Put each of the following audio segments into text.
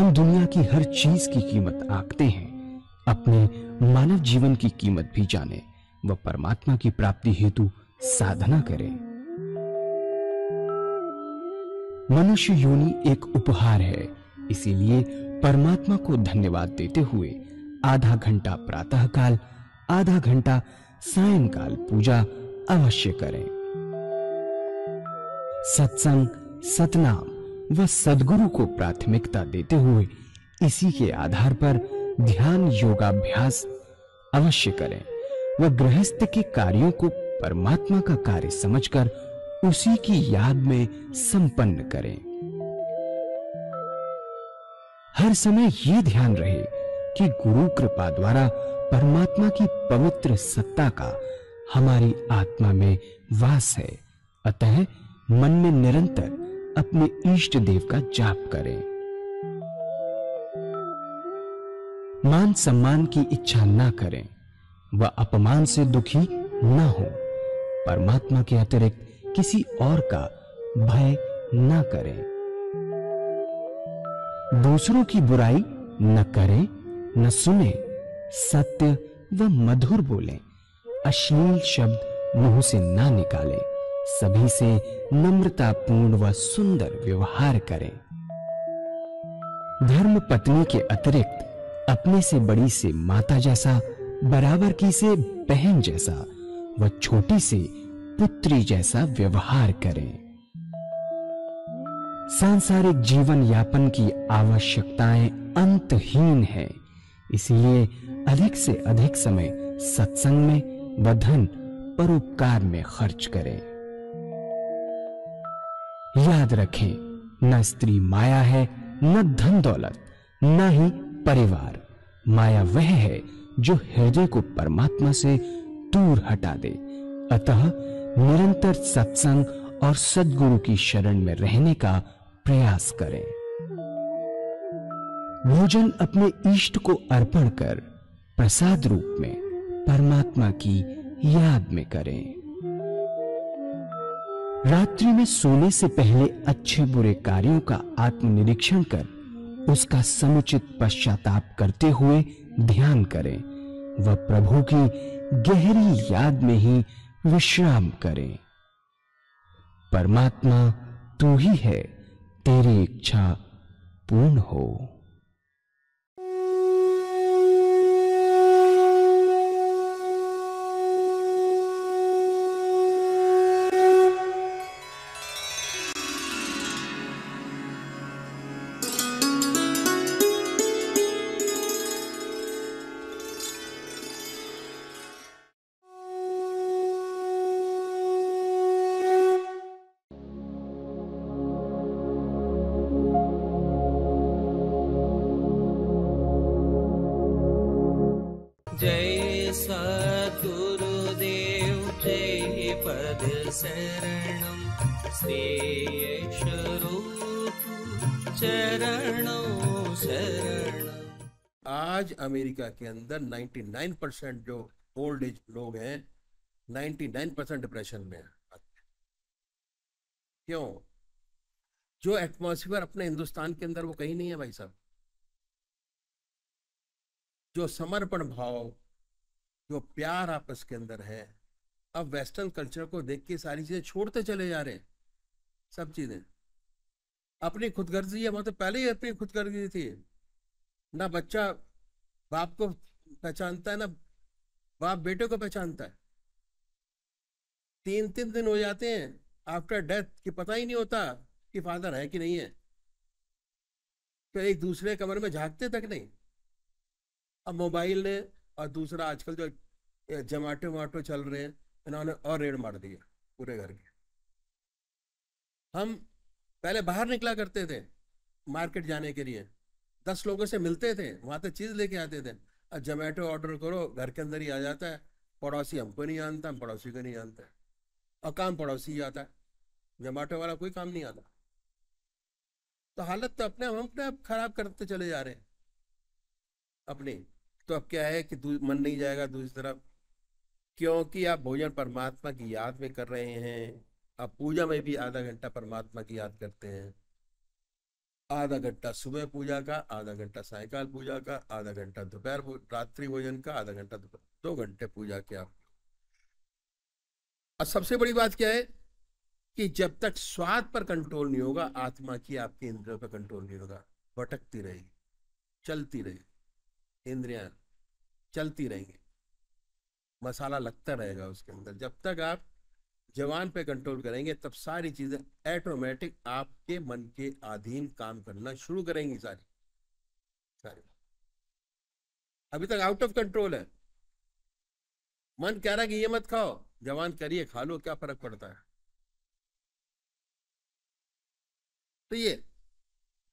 हम दुनिया की हर चीज की कीमत आंकते हैं अपने मानव जीवन की कीमत भी जाने व परमात्मा की प्राप्ति हेतु साधना करें मनुष्य योनि एक उपहार है इसीलिए परमात्मा को धन्यवाद देते हुए आधा घंटा प्रातः काल आधा घंटा सायंकाल पूजा अवश्य करें सत्संग सतनाम व सदगुरु को प्राथमिकता देते हुए इसी के आधार पर ध्यान योगाभ्यास अवश्य करें व गृहस्थ के कार्यों को परमात्मा का कार्य समझकर उसी की याद में संपन्न करें हर समय ये ध्यान रहे कि गुरु कृपा द्वारा परमात्मा की पवित्र सत्ता का हमारी आत्मा में वास है अतः मन में निरंतर अपने इष्ट देव का जाप करें मान सम्मान की इच्छा ना करें व अपमान से दुखी ना हो परमात्मा के अतिरिक्त किसी और का भय ना करें दूसरों की बुराई न करें न सुने सत्य व मधुर बोलें अश्लील शब्द मुंह से ना निकालें सभी से नम्रतापूर्ण व सुंदर व्यवहार करें धर्म पत्नी के अतिरिक्त अपने से बड़ी से माता जैसा बराबर की से बहन जैसा व छोटी से पुत्री जैसा व्यवहार करें सांसारिक जीवन यापन की आवश्यकताएं अंतहीन है इसलिए अधिक से अधिक समय सत्संग में व धन परोपकार में खर्च करें याद रखें न स्त्री माया है न धन दौलत न ही परिवार माया वह है जो हृदय को परमात्मा से दूर हटा दे अतः निरंतर सत्संग और सदगुरु की शरण में रहने का प्रयास करें भोजन अपने इष्ट को अर्पण कर प्रसाद रूप में परमात्मा की याद में करें रात्रि में सोने से पहले अच्छे बुरे कार्यों का आत्मनिरीक्षण कर उसका समुचित पश्चाताप करते हुए ध्यान करें व प्रभु की गहरी याद में ही विश्राम करें परमात्मा तू ही है तेरी इच्छा पूर्ण हो जय सदुरुदेव जय पद शरण आज अमेरिका के अंदर 99 परसेंट जो ओल्ड एज लोग हैं 99 परसेंट डिप्रेशन में हैं क्यों जो एटमोसफियर अपने हिंदुस्तान के अंदर वो कहीं नहीं है भाई साहब जो समर्पण भाव जो प्यार आपस के अंदर है अब वेस्टर्न कल्चर को देख के सारी चीजें छोड़ते चले जा रहे हैं सब चीजें अपनी खुदगर्जी है मतलब पहले ही अपनी खुदगर्जी थी ना बच्चा बाप को पहचानता है ना बाप बेटे को पहचानता है तीन तीन दिन हो जाते हैं आफ्टर डेथ कि पता ही नहीं होता कि फादर है कि नहीं है तो एक दूसरे कमर में झांकते तक नहीं अब मोबाइल ने और दूसरा आजकल जो जमाटो वमाटो चल रहे हैं इन्होंने और रेड मार दिए पूरे घर के हम पहले बाहर निकला करते थे मार्केट जाने के लिए दस लोगों से मिलते थे वहाँ तो चीज़ लेके आते थे अब जोमेटो ऑर्डर करो घर के अंदर ही आ जाता है पड़ोसी हमको नहीं जानता हम पड़ोसी को नहीं जानते और काम पड़ोसी ही आता है जोमेटो वाला कोई काम नहीं आता तो हालत तो अपने हम अपने आप खराब करते चले जा रहे हैं अपने तो अब क्या है कि मन नहीं जाएगा दूसरी तरफ क्योंकि आप भोजन परमात्मा की याद में कर रहे हैं आप पूजा में भी आधा घंटा परमात्मा की याद करते हैं आधा घंटा सुबह पूजा का आधा घंटा सायकाल पूजा का आधा घंटा दोपहर रात्रि भोजन का आधा घंटा दो घंटे पूजा के आप सबसे बड़ी बात क्या है कि जब तक स्वाद पर कंट्रोल नहीं होगा आत्मा की आपके इंद्रियों पर कंट्रोल नहीं होगा भटकती रहेगी चलती रहेगी इंद्रियां चलती रहेंगी मसाला लगता रहेगा उसके अंदर जब तक आप जवान पे कंट्रोल करेंगे तब सारी चीजें ऑटोमेटिक आपके मन के अधीन काम करना शुरू करेंगी सारी सारी अभी तक आउट ऑफ कंट्रोल है मन कह रहा कि ये मत खाओ जवान करिए खा लो क्या फर्क पड़ता है तो ये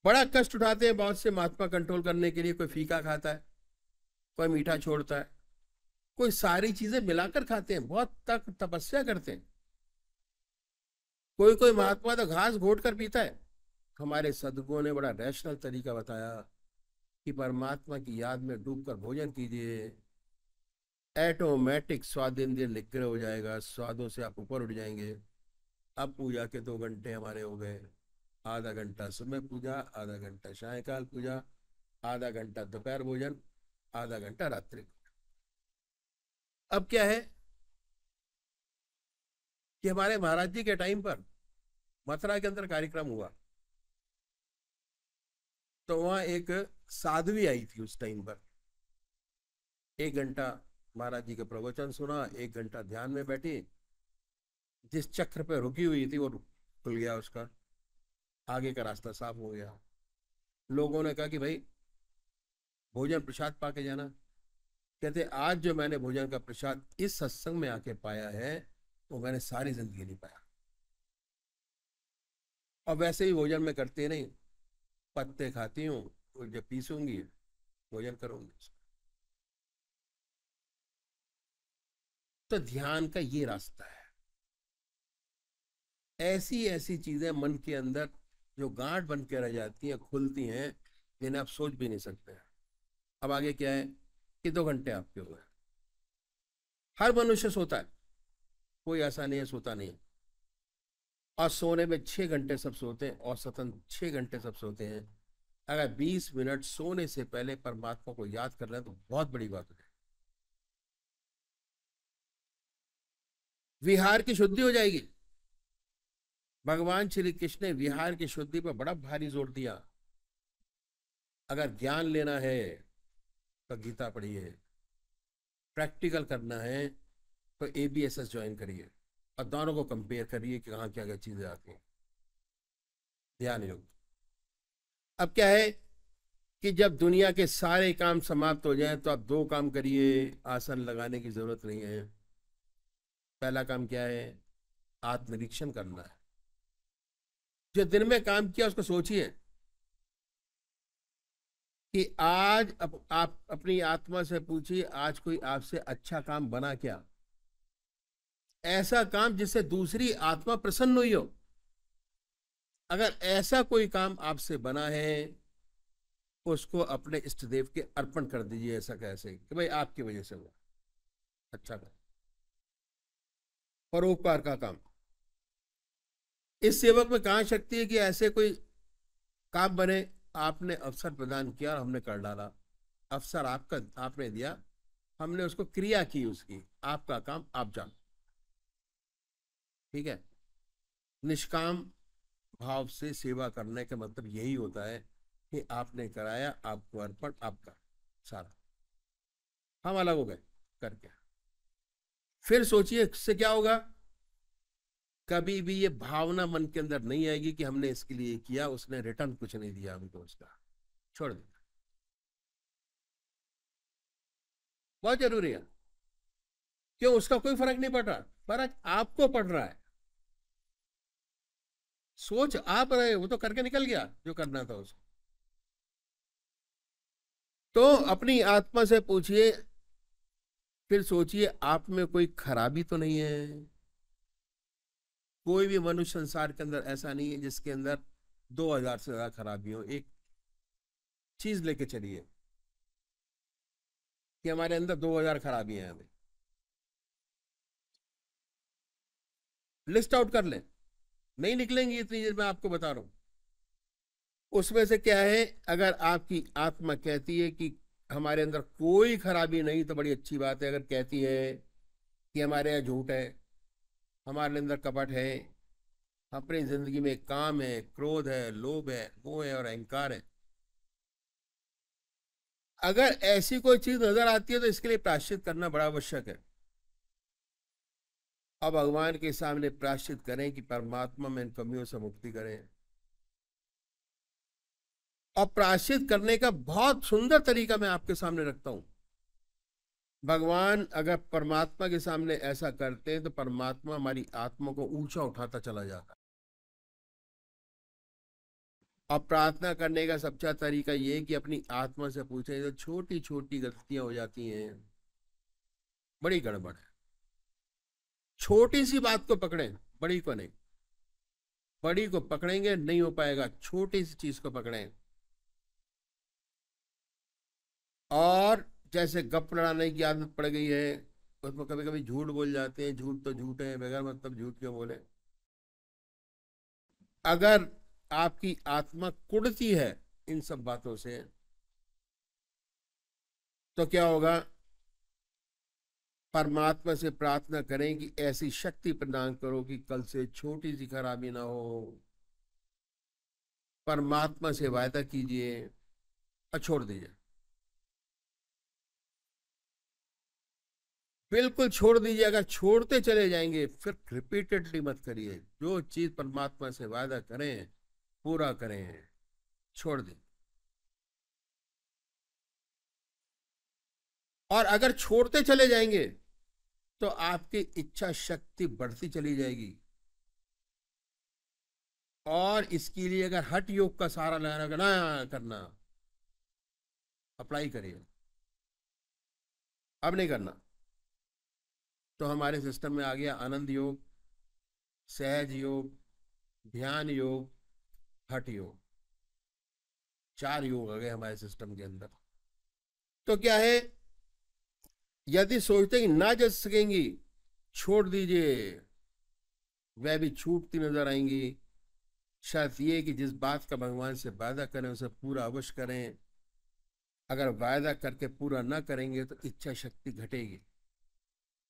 बड़ा कष्ट उठाते हैं बहुत से महात्मा कंट्रोल करने के लिए कोई फीका खाता है कोई मीठा छोड़ता है कोई सारी चीजें मिलाकर खाते हैं बहुत तक तपस्या करते हैं कोई कोई महात्मा तो घास घोट कर पीता है हमारे सदगुओं ने बड़ा रैशनल तरीका बताया कि परमात्मा की याद में डूबकर भोजन कीजिए ऐटोमेटिक स्वादिंद्रिय निग्रह हो जाएगा स्वादों से आप ऊपर उठ जाएंगे अब पूजा के दो घंटे हमारे हो गए आधा घंटा सुबह पूजा आधा घंटा सायकाल पूजा आधा घंटा दोपहर भोजन आधा घंटा रात्रि अब क्या है कि हमारे महाराज जी के टाइम पर मथुरा के अंदर कार्यक्रम हुआ तो वहां एक साध्वी आई थी उस टाइम पर एक घंटा महाराज जी का प्रवचन सुना एक घंटा ध्यान में बैठी जिस चक्र पे रुकी हुई थी वो खुल गया उसका आगे का रास्ता साफ हो गया लोगों ने कहा कि भाई भोजन प्रसाद पा के जाना कहते आज जो मैंने भोजन का प्रसाद इस सत्संग में आके पाया है वो तो मैंने सारी जिंदगी नहीं पाया और वैसे ही भोजन में करते नहीं पत्ते खाती हूँ और जब पीसूंगी भोजन करूंगी तो ध्यान का ये रास्ता है ऐसी ऐसी चीजें मन के अंदर जो गांठ बन के रह जाती हैं खुलती हैं जिन्हें आप सोच भी नहीं सकते हैं अब आगे क्या है कि दो घंटे आपके हो गए हर मनुष्य सोता है कोई ऐसा नहीं है सोता नहीं है और सोने में छः घंटे सब सोते हैं और सतन छः घंटे सब सोते हैं अगर बीस मिनट सोने से पहले परमात्मा को याद कर लें तो बहुत बड़ी बात है विहार की शुद्धि हो जाएगी भगवान श्री कृष्ण ने विहार की शुद्धि पर बड़ा भारी जोर दिया अगर ज्ञान लेना है का गीता पढ़िए प्रैक्टिकल करना है तो A B S S join करिए और दोनों को कंपेयर करिए कि कहाँ क्या क्या चीज़ें आती हैं ध्यान योग अब क्या है कि जब दुनिया के सारे काम समाप्त हो जाएं तो आप दो काम करिए आसन लगाने की ज़रूरत नहीं है पहला काम क्या है आत्मनिरीक्षण करना है जो दिन में काम किया उसको सोचिए कि आज अप, आप अपनी आत्मा से पूछिए आज कोई आपसे अच्छा काम बना क्या ऐसा काम जिससे दूसरी आत्मा प्रसन्न हुई हो अगर ऐसा कोई काम आपसे बना है उसको अपने इष्ट देव के अर्पण कर दीजिए ऐसा कैसे कि भाई आपकी वजह से हुआ अच्छा काम परोपकार का काम इस सेवक में कहा शक्ति है कि ऐसे कोई काम बने आपने अवसर प्रदान किया और हमने कर डाला अवसर आपका आपने दिया हमने उसको क्रिया की उसकी आपका काम आप जान ठीक है निष्काम भाव से सेवा करने का मतलब यही होता है कि आपने कराया आपको अर्पण आपका सारा हम अलग हो गए करके फिर सोचिए इससे क्या होगा कभी भी ये भावना मन के अंदर नहीं आएगी कि हमने इसके लिए किया उसने रिटर्न कुछ नहीं दिया हमको तो उसका छोड़ दिया बहुत जरूरी है क्यों उसका कोई फर्क नहीं पड़ रहा फर्क आपको पड़ रहा है सोच आप रहे वो तो करके निकल गया जो करना था उसको तो अपनी आत्मा से पूछिए फिर सोचिए आप में कोई खराबी तो नहीं है कोई भी मनुष्य संसार के अंदर ऐसा नहीं है जिसके अंदर दो हजार से ज्यादा खराबी हो एक चीज लेके चलिए कि हमारे अंदर दो हजार खराबियां हैं हमें लिस्ट आउट कर लें नहीं निकलेंगी इतनी देर मैं आपको बता रहा हूं उसमें से क्या है अगर आपकी आत्मा कहती है कि हमारे अंदर कोई खराबी नहीं तो बड़ी अच्छी बात है अगर कहती है कि हमारे यहाँ झूठ है हमारे अंदर कपट है अपनी जिंदगी में काम है क्रोध है लोभ है वो है और अहंकार है अगर ऐसी कोई चीज नजर आती है तो इसके लिए प्राश्चित करना बड़ा आवश्यक है अब भगवान के सामने प्राश्चित करें कि परमात्मा में इन कमियों से मुक्ति करें और प्राश्चित करने का बहुत सुंदर तरीका मैं आपके सामने रखता हूं भगवान अगर परमात्मा के सामने ऐसा करते हैं तो परमात्मा हमारी आत्मा को ऊंचा उठाता चला जाता और प्रार्थना करने का सबसे अच्छा तरीका ये कि अपनी आत्मा से पूछे तो छोटी छोटी गलतियां हो जाती हैं बड़ी गड़बड़ है छोटी सी बात को पकड़े बड़ी को नहीं बड़ी को पकड़ेंगे नहीं हो पाएगा छोटी सी चीज को पकड़ें और जैसे गप लड़ाने की आदत पड़ गई है उसमें कभी कभी झूठ बोल जाते हैं झूठ तो झूठ है बगैर मतलब झूठ क्यों बोले अगर आपकी आत्मा कुड़ती है इन सब बातों से तो क्या होगा परमात्मा से प्रार्थना करें कि ऐसी शक्ति प्रदान करो कि कल से छोटी सी खराबी ना हो परमात्मा से वायदा कीजिए और छोड़ दीजिए बिल्कुल छोड़ दीजिए अगर छोड़ते चले जाएंगे फिर रिपीटेडली मत करिए जो चीज परमात्मा से वादा करें पूरा करें छोड़ दें और अगर छोड़ते चले जाएंगे तो आपकी इच्छा शक्ति बढ़ती चली जाएगी और इसके लिए अगर हट योग का सहारा लेना करना अप्लाई करिए अब नहीं करना तो हमारे सिस्टम में आ गया आनंद योग सहज योग ध्यान योग हठ योग चार योग आ गए हमारे सिस्टम के अंदर तो क्या है यदि सोचते कि ना जज सकेंगी छोड़ दीजिए वह भी छूटती नजर आएंगी शर्त ये कि जिस बात का भगवान से वायदा करें उसे पूरा अवश्य करें अगर वायदा करके पूरा ना करेंगे तो इच्छा शक्ति घटेगी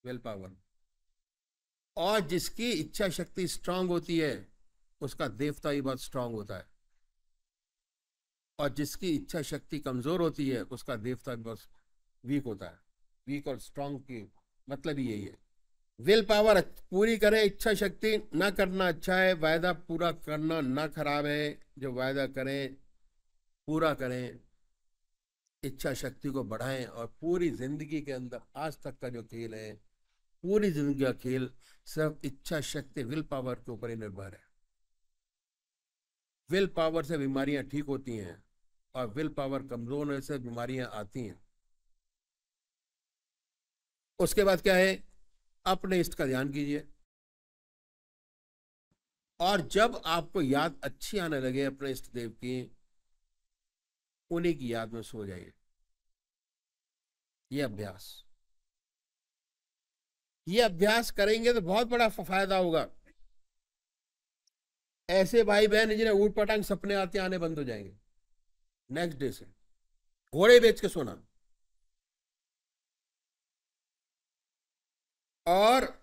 विल पावर और जिसकी इच्छा शक्ति स्ट्रांग होती है उसका देवता ही बहुत स्ट्रांग होता है और जिसकी इच्छा शक्ति कमजोर होती है उसका देवता भी बहुत वीक होता है वीक और स्ट्रांग की मतलब यही है विल पावर पूरी करें इच्छा शक्ति ना करना अच्छा है वायदा पूरा करना ना खराब है जो वायदा करें पूरा करें इच्छा शक्ति को बढ़ाएं और पूरी जिंदगी के अंदर आज तक का जो खेल है पूरी जिंदगी का खेल सिर्फ इच्छा शक्ति विल पावर के ऊपर ही निर्भर है विल पावर से बीमारियां ठीक होती हैं और विल पावर कमजोर होने से बीमारियां आती हैं उसके बाद क्या है अपने इष्ट का ध्यान कीजिए और जब आपको याद अच्छी आने लगे अपने इष्ट देव की उन्हीं की याद में सो जाइए यह अभ्यास ये अभ्यास करेंगे तो बहुत बड़ा फायदा होगा ऐसे भाई बहन जिन्हें ऊट पटांग सपने आते आने बंद हो जाएंगे नेक्स्ट डे से घोड़े बेच के सोना और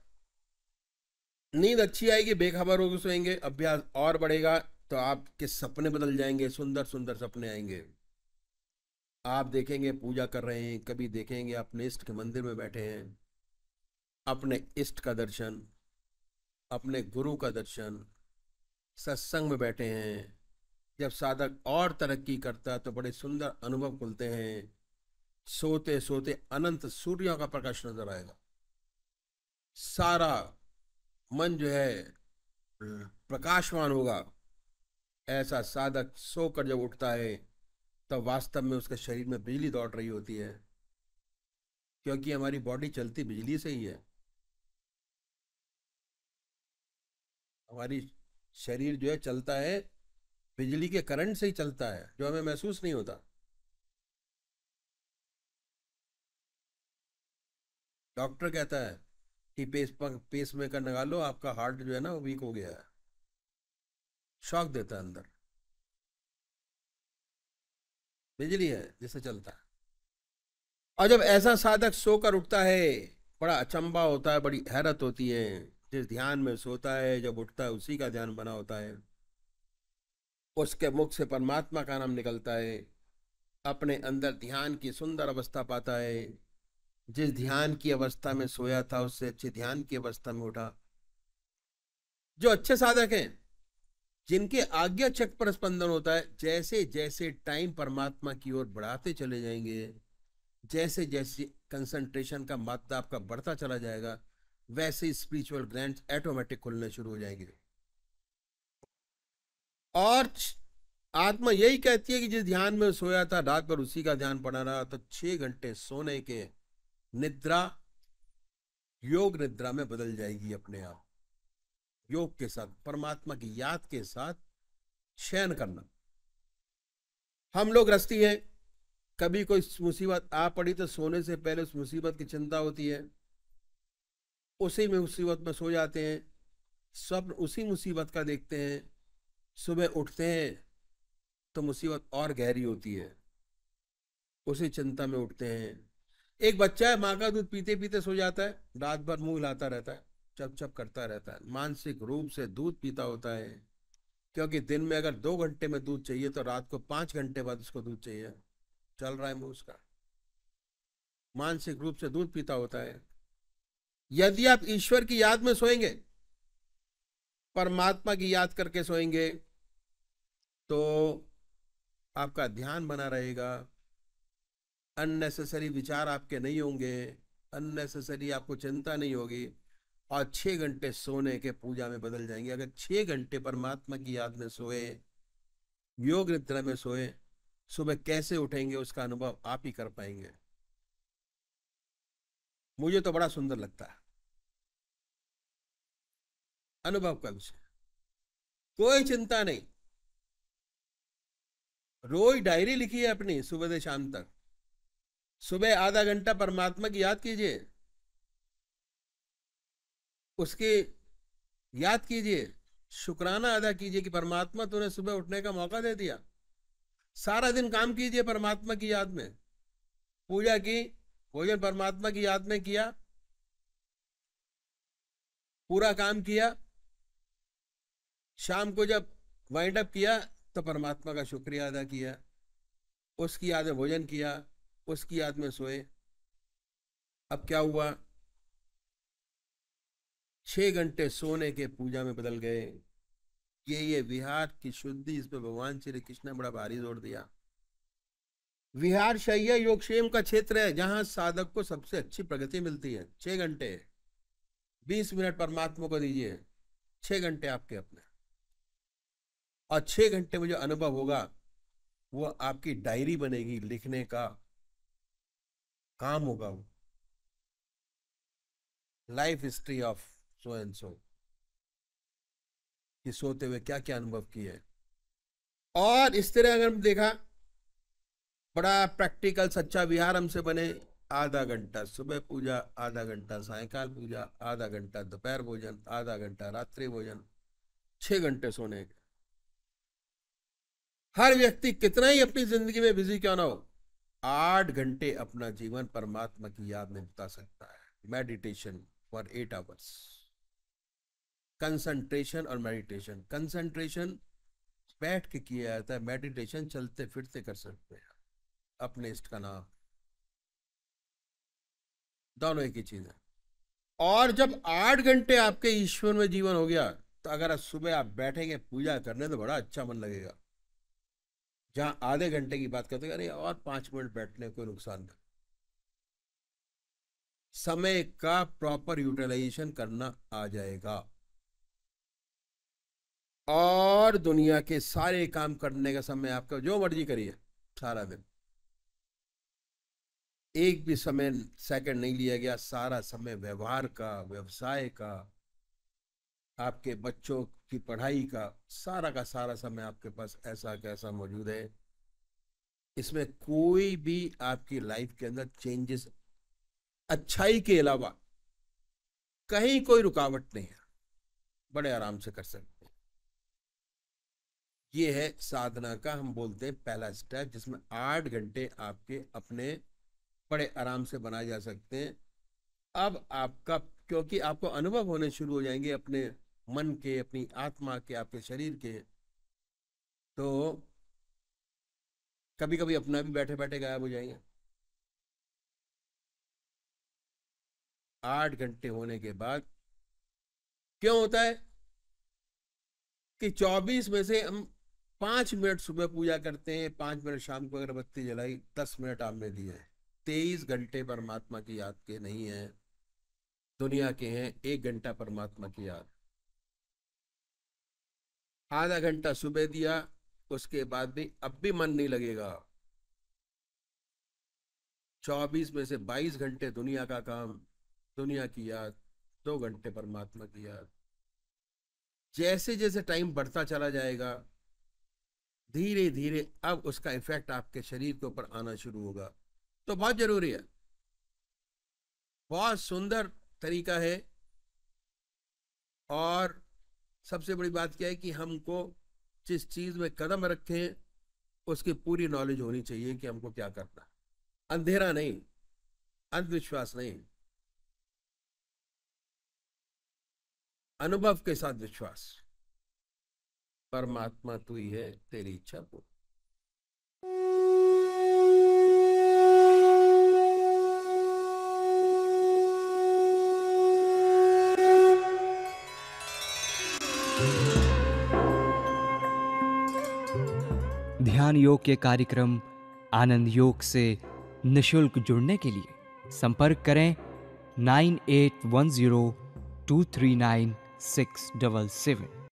नींद अच्छी आएगी बेखबर होकर सोएंगे अभ्यास और बढ़ेगा तो आपके सपने बदल जाएंगे सुंदर सुंदर सपने आएंगे आप देखेंगे पूजा कर रहे हैं कभी देखेंगे आप नेस्ट के मंदिर में बैठे हैं अपने इष्ट का दर्शन अपने गुरु का दर्शन सत्संग में बैठे हैं जब साधक और तरक्की करता है तो बड़े सुंदर अनुभव खुलते हैं सोते सोते अनंत सूर्यों का प्रकाश नजर आएगा सारा मन जो है प्रकाशवान होगा ऐसा साधक सोकर जब उठता है तब तो वास्तव में उसके शरीर में बिजली दौड़ रही होती है क्योंकि हमारी बॉडी चलती बिजली से ही है हमारी शरीर जो है चलता है बिजली के करंट से ही चलता है जो हमें महसूस नहीं होता डॉक्टर कहता है कि पेस पेस मेकर लगा लो आपका हार्ट जो है ना वीक हो गया है शॉक देता है अंदर बिजली है जिससे चलता है और जब ऐसा साधक सोकर उठता है बड़ा अचंबा होता है बड़ी हैरत होती है जिस ध्यान में सोता है जब उठता है उसी का ध्यान बना होता है उसके मुख से परमात्मा का नाम निकलता है अपने अंदर ध्यान की सुंदर अवस्था पाता है जिस ध्यान की अवस्था में सोया था उससे अच्छे ध्यान की अवस्था में उठा जो अच्छे साधक हैं जिनके आज्ञा चक पर स्पंदन होता है जैसे जैसे टाइम परमात्मा की ओर बढ़ाते चले जाएंगे जैसे जैसे कंसंट्रेशन का मात्रा आपका बढ़ता चला जाएगा वैसे स्पिरिचुअल ग्लैंड ऑटोमेटिक खुलने शुरू हो जाएंगे और आत्मा यही कहती है कि जिस ध्यान में सोया था रात भर उसी का ध्यान पड़ा रहा तो छह घंटे सोने के निद्रा योग निद्रा में बदल जाएगी अपने आप योग के साथ परमात्मा की याद के साथ चयन करना हम लोग रस्ती हैं कभी कोई मुसीबत आ पड़ी तो सोने से पहले उस मुसीबत की चिंता होती है उसी में मुसीबत में सो जाते हैं स्वप्न उसी मुसीबत का देखते हैं सुबह उठते हैं तो मुसीबत और गहरी होती है उसी चिंता में उठते हैं एक बच्चा है माँ का दूध पीते पीते सो जाता है रात भर मुंह हिलाता रहता है चप चप करता रहता है मानसिक रूप से दूध पीता होता है क्योंकि दिन में अगर दो घंटे में दूध चाहिए तो रात को पाँच घंटे बाद उसको दूध चाहिए चल रहा है मुंह उसका मानसिक रूप से दूध पीता होता है यदि आप ईश्वर की याद में सोएंगे परमात्मा की याद करके सोएंगे तो आपका ध्यान बना रहेगा अननेसेसरी विचार आपके नहीं होंगे अननेसेसरी आपको चिंता नहीं होगी और छः घंटे सोने के पूजा में बदल जाएंगे अगर छः घंटे परमात्मा की याद में सोए योग निद्रा में सोए सुबह कैसे उठेंगे उसका अनुभव आप ही कर पाएंगे मुझे तो बड़ा सुंदर लगता है अनुभव का विषय कोई चिंता नहीं रोज डायरी लिखी है अपनी सुबह से शाम तक सुबह आधा घंटा परमात्मा की याद कीजिए उसकी याद कीजिए शुक्राना अदा कीजिए कि परमात्मा तूने सुबह उठने का मौका दे दिया सारा दिन काम कीजिए परमात्मा की याद में पूजा की भोजन परमात्मा की याद में किया पूरा काम किया शाम को जब वाइंड अप किया तो परमात्मा का शुक्रिया अदा किया उसकी याद में भोजन किया उसकी याद में सोए अब क्या हुआ छः घंटे सोने के पूजा में बदल गए ये ये विहार की शुद्धि इस पर भगवान श्री कृष्ण ने बड़ा भारी जोर दिया विहार शैया योगक्षेम का क्षेत्र है जहां साधक को सबसे अच्छी प्रगति मिलती है छः घंटे बीस मिनट परमात्मा को दीजिए छः घंटे आपके अपने और छः घंटे में जो अनुभव होगा वो आपकी डायरी बनेगी लिखने का काम होगा वो life history of so and so कि सोते हुए क्या क्या अनुभव किए और इस तरह अगर हम देखा बड़ा प्रैक्टिकल सच्चा विहार हमसे बने आधा घंटा सुबह पूजा आधा घंटा सायकाल पूजा आधा घंटा दोपहर भोजन आधा घंटा रात्रि भोजन छह घंटे सोने के हर व्यक्ति कितना ही अपनी जिंदगी में बिजी क्यों ना हो आठ घंटे अपना जीवन परमात्मा की याद में बिता सकता है meditation for eight hours concentration और मेडिटेशन कंसंट्रेशन बैठ के किया जाता है मेडिटेशन चलते फिरते कर सकते हैं अपने इष्ट का नाम दोनों एक ही चीज है और जब आठ घंटे आपके ईश्वर में जीवन हो गया तो अगर सुबह आप बैठेंगे पूजा करने तो बड़ा अच्छा मन लगेगा जहाँ आधे घंटे की बात करते अरे और पाँच मिनट बैठने कोई नुकसान कर समय का प्रॉपर यूटिलाइजेशन करना आ जाएगा और दुनिया के सारे काम करने का समय आपका जो मर्जी करिए सारा दिन एक भी समय सेकंड नहीं लिया गया सारा समय व्यवहार का व्यवसाय का आपके बच्चों की पढ़ाई का सारा का सारा समय आपके पास ऐसा कैसा मौजूद है इसमें कोई भी आपकी लाइफ के अंदर चेंजेस अच्छाई के अलावा कहीं कोई रुकावट नहीं है बड़े आराम से कर सकते हैं ये है साधना का हम बोलते हैं पहला स्टेप जिसमें आठ घंटे आपके अपने बड़े आराम से बनाए जा सकते हैं अब आपका क्योंकि आपको अनुभव होने शुरू हो जाएंगे अपने मन के अपनी आत्मा के आपके शरीर के तो कभी कभी अपना भी बैठे बैठे गायब हो जाएंगे आठ घंटे होने के बाद क्यों होता है कि चौबीस में से हम पांच मिनट सुबह पूजा करते हैं पांच मिनट शाम को अगरबत्ती जलाई दस मिनट आपने दिए तेईस घंटे परमात्मा की याद के नहीं है दुनिया के हैं एक घंटा परमात्मा की याद आधा घंटा सुबह दिया उसके बाद भी अब भी मन नहीं लगेगा 24 में से 22 घंटे दुनिया का काम दुनिया की याद दो घंटे परमात्मा की याद जैसे जैसे टाइम बढ़ता चला जाएगा धीरे धीरे अब उसका इफेक्ट आपके शरीर के ऊपर आना शुरू होगा तो बहुत जरूरी है बहुत सुंदर तरीका है और सबसे बड़ी बात क्या है कि हमको जिस चीज़ में कदम रखें उसकी पूरी नॉलेज होनी चाहिए कि हमको क्या करना अंधेरा नहीं अंधविश्वास नहीं अनुभव के साथ विश्वास परमात्मा तू ही है तेरी इच्छा पूरी ध्यान योग के कार्यक्रम आनंद योग से निशुल्क जुड़ने के लिए संपर्क करें nine eight one zero two three nine six double seven